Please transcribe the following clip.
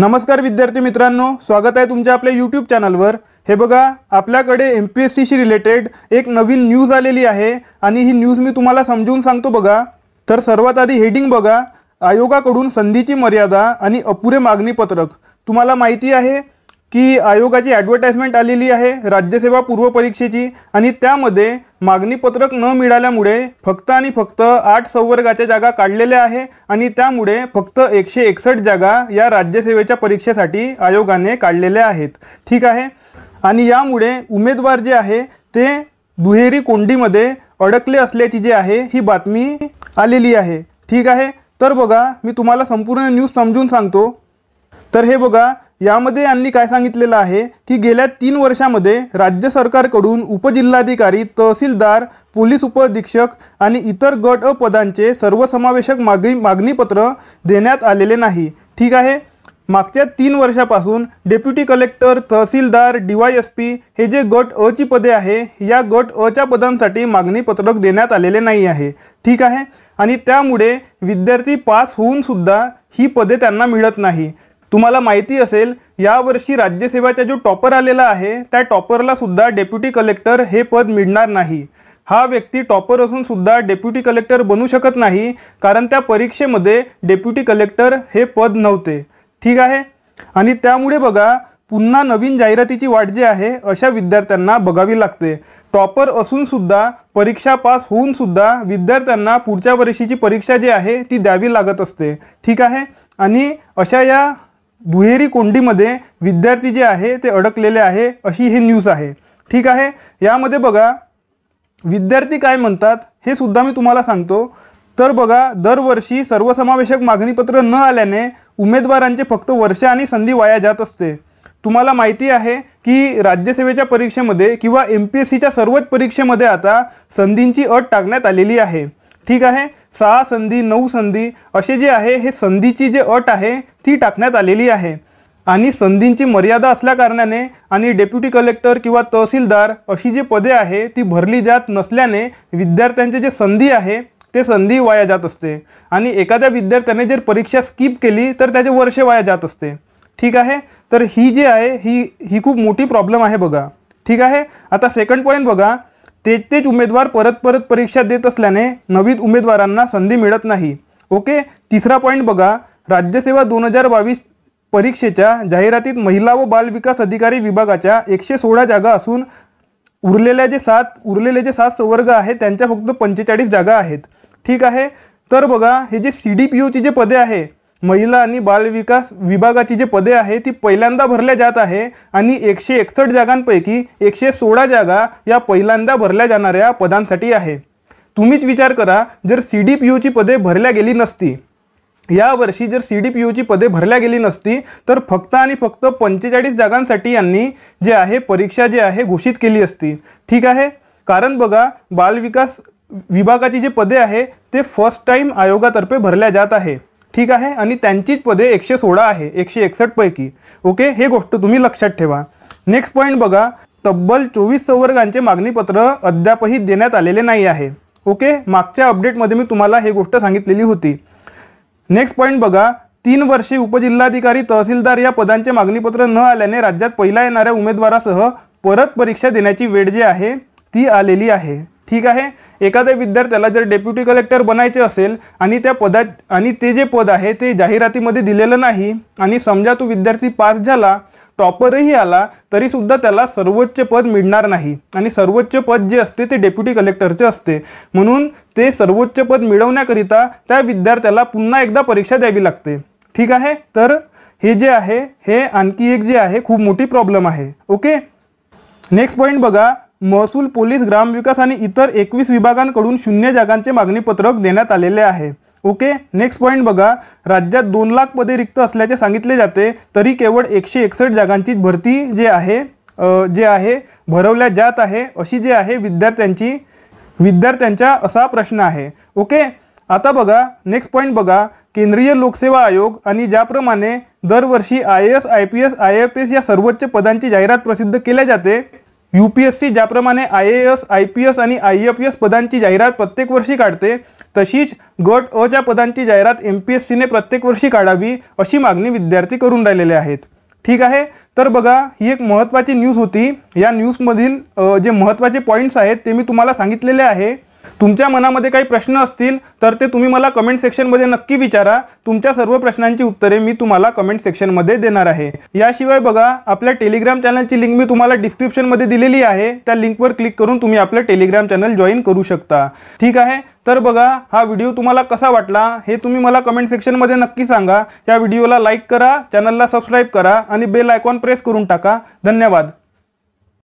नमस्कार विद्यार्थी मित्रांनो स्वागत आहे तुमच्या आपल्या यूट्यूब चॅनलवर हे बघा आपल्याकडे एम पी एस सीशी रिलेटेड एक नवीन न्यूज आलेली आहे आणि ही न्यूज मी तुम्हाला समजून सांगतो बघा तर सर्वात आधी हेडिंग बघा आयोगाकडून संधीची मर्यादा आणि अपुरे मागणी पत्रक तुम्हाला माहिती आहे की आयोगाची ॲडव्हर्टाईजमेंट आलेली आहे राज्यसेवा पूर्वपरीक्षेची आणि त्यामध्ये मागणीपत्रक न मिळाल्यामुळे फक्त आणि फक्त आठ संवर्गाच्या जागा काढलेल्या आहे आणि त्यामुळे फक्त एकशे एकसष्ट जागा या राज्यसेवेच्या परीक्षेसाठी आयोगाने काढलेल्या आहेत ठीक आहे आणि यामुळे उमेदवार जे आहे ते दुहेरी कोंडीमध्ये अडकले असल्याची जी आहे ही बातमी आलेली आहे ठीक आहे तर बघा मी तुम्हाला संपूर्ण न्यूज समजून सांगतो तर हे बघा यामध्ये यांनी काय सांगितलेलं आहे की गेल्या तीन वर्षामध्ये राज्य सरकारकडून उपजिल्हाधिकारी तहसीलदार पोलीस उपअधीक्षक आणि इतर गट अ पदांचे सर्वसमावेशक मागणी मागणीपत्र देण्यात आलेले नाही ठीक आहे मागच्या तीन वर्षापासून deputy collector tehsildar D Y S P हे जे गट अ ची पदे आहे या गट अच्या पदांसाठी मागणीपत्रक देण्यात आलेले नाही आहे ठीक आहे आणि त्यामुळे विद्यार्थी पास होऊनसुद्धा ही पदे त्यांना मिळत नाही तुम्हाला माहिती असेल यावर्षी राज्यसेवाचा जो टॉपर आलेला आहे त्या टॉपरला सुद्धा डेप्युटी कलेक्टर हे पद मिळणार नाही हा व्यक्ती टॉपर असून सुद्धा डेप्युटी कलेक्टर बनू शकत नाही कारण त्या परीक्षेमध्ये डेप्युटी कलेक्टर हे पद नव्हते ठीक आहे आणि त्यामुळे बघा पुन्हा नवीन जाहिरातीची वाट जी आहे अशा विद्यार्थ्यांना बघावी लागते टॉपर असूनसुद्धा परीक्षा पास होऊनसुद्धा विद्यार्थ्यांना पुढच्या वर्षीची परीक्षा जी आहे ती द्यावी लागत असते ठीक आहे आणि अशा या दुहेरी कोंडीमध्ये विद्यार्थी जे आहे ते अडकलेले आहे अशी हे न्यूज आहे ठीक आहे यामध्ये बघा विद्यार्थी काय म्हणतात हे सुद्धा मी तुम्हाला सांगतो तर बघा दरवर्षी सर्वसमावेशक मागणीपत्र न आल्याने उमेदवारांचे फक्त वर्ष आणि संधी वाया जात असते तुम्हाला माहिती आहे की राज्यसेवेच्या परीक्षेमध्ये किंवा एम पी एस सीच्या सर्वच परीक्षेमध्ये आता संधींची अट टाकण्यात आलेली आहे ठीक आहे सहा संधी नऊ संधी असे जे आहे हे संधीची जे अट आहे ती टाकण्यात आलेली आहे आणि संधींची मर्यादा असल्याकारणाने आणि डेप्युटी कलेक्टर किंवा तहसीलदार अशी जी पदे आहे ती भरली जात नसल्याने विद्यार्थ्यांचे जे संधी आहे ते संधी वाया जात असते आणि एखाद्या विद्यार्थ्याने जर परीक्षा स्किप केली तर त्याचे वर्षे वाया जात असते ठीक आहे तर ही जी आहे ही ही खूप मोठी प्रॉब्लेम आहे बघा ठीक आहे आता सेकंड पॉईंट बघा तेच तेच उमेदवार परत परत परीक्षा देत असल्याने नवीन उमेदवारांना संधी मिळत नाही ओके तिसरा पॉईंट बघा राज्यसेवा दोन हजार बावीस परीक्षेच्या जाहिरातीत महिला व बालविकास अधिकारी विभागाच्या एकशे सोळा जागा असून उरलेल्या जे सात उरलेले जे सात संवर्ग आहेत त्यांच्या फक्त पंचेचाळीस जागा आहेत ठीक आहे तर बघा हे जे सी डी पी ओची जे पदे आहे महिला आणि बालविकास विभागाची जे पदे आहे ती पहिल्यांदा भरल्या जात आहे आणि एकशे एकसष्ट जागांपैकी एकशे सोळा जागा या पहिल्यांदा भरल्या जाणाऱ्या पदांसाठी आहे तुम्हीच विचार करा जर सी डी पी यूची पदे भरल्या गेली नसती यावर्षी जर सी डी पी यूची पदे भरल्या गेली नसती तर फक्त आणि फक्त पंचेचाळीस जागांसाठी यांनी जे आहे परीक्षा जे आहे घोषित केली असती ठीक आहे कारण बघा बालविकास विभागाची जे पदे आहे ते फर्स्ट टाईम आयोगातर्फे भरल्या जात आहे ठीक आहे आणि त्यांचीच पदे एकशे सोळा आहे एकशे एकसष्टपैकी ओके हे गोष्ट तुम्ही लक्षात ठेवा नेक्स्ट पॉईंट बघा तब्बल चोवीस संवर्गांचे मागणीपत्र अद्यापही देण्यात आलेले नाही आहे ओके मागच्या अपडेटमध्ये मी तुम्हाला हे गोष्ट सांगितलेली होती नेक्स्ट पॉईंट बघा तीन वर्षे उपजिल्हाधिकारी तहसीलदार या पदांचे मागणीपत्र न आल्याने राज्यात पहिला येणाऱ्या उमेदवारासह परत परीक्षा देण्याची वेळ जी आहे ती आलेली आहे ठीक आहे एखाद्या विद्यार्थ्याला जर डेप्युटी कलेक्टर बनायचे असेल आणि त्या पदात आणि ते जे पद आहे ते जाहिरातीमध्ये दिलेलं नाही आणि समजा तो विद्यार्थी पास झाला टॉपरही आला तरीसुद्धा त्याला सर्वोच्च पद मिळणार नाही आणि सर्वोच्च पद जे असते ते डेप्युटी कलेक्टरचे असते म्हणून ते सर्वोच्च पद मिळवण्याकरिता त्या विद्यार्थ्याला पुन्हा एकदा परीक्षा द्यावी लागते ठीक आहे तर हे जे आहे हे आणखी एक जे आहे खूप मोठी प्रॉब्लेम आहे ओके नेक्स्ट पॉईंट बघा महसूल पोलीस ग्रामविकास आणि इतर एकवीस विभागांकडून शून्य जागांचे मागणीपत्रक देण्यात आलेले आहे ओके नेक्स्ट पॉईंट बघा राज्यात दोन लाख पदे रिक्त असल्याचे सांगितले जाते तरी केवळ एकशे एकसष्ट जागांची भरती जे आहे जे आहे भरवल्या जात आहे अशी जे आहे विद्यार्थ्यांची विद्यार्थ्यांचा असा प्रश्न आहे ओके आता बघा नेक्स्ट पॉईंट बघा केंद्रीय लोकसेवा आयोग आणि ज्याप्रमाणे दरवर्षी I S I P S I F S या सर्वोच्च पदांची जाहिरात प्रसिद्ध केल्या जाते यू पी एस सी ज्याप्रमाणे I A S I P S आणि आय एफ एस पदांची जाहिरात प्रत्येक वर्षी काढते तशीच गट अ च्या पदांची जाहिरात एम पी एस सीने प्रत्येक वर्षी काढावी अशी मागणी विद्यार्थी करून राहिलेले आहेत ठीक आहे तर बघा ही एक महत्त्वाची न्यूज होती या न्यूजमधील जे महत्त्वाचे पॉईंट्स आहेत ते मी तुम्हाला सांगितलेले आहे तुमच्या मनामध्ये काही प्रश्न असतील तर ते तुम्ही मला कमेंट सेक्शनमध्ये नक्की विचारा तुमच्या सर्व प्रश्नांची उत्तरे मी तुम्हाला कमेंट सेक्शनमध्ये देणार आहे याशिवाय बघा आपल्या टेलिग्राम चॅनलची लिंक मी तुम्हाला डिस्क्रिप्शनमध्ये दिलेली आहे त्या लिंकवर क्लिक करून तुम्ही आपलं टेलिग्राम चॅनल जॉईन करू शकता ठीक आहे तर बघा हा व्हिडिओ तुम्हाला कसा वाटला हे तुम्ही मला कमेंट सेक्शनमध्ये नक्की सांगा या व्हिडिओला लाईक करा चॅनलला सबस्क्राईब करा आणि बेल आयकॉन प्रेस करून टाका धन्यवाद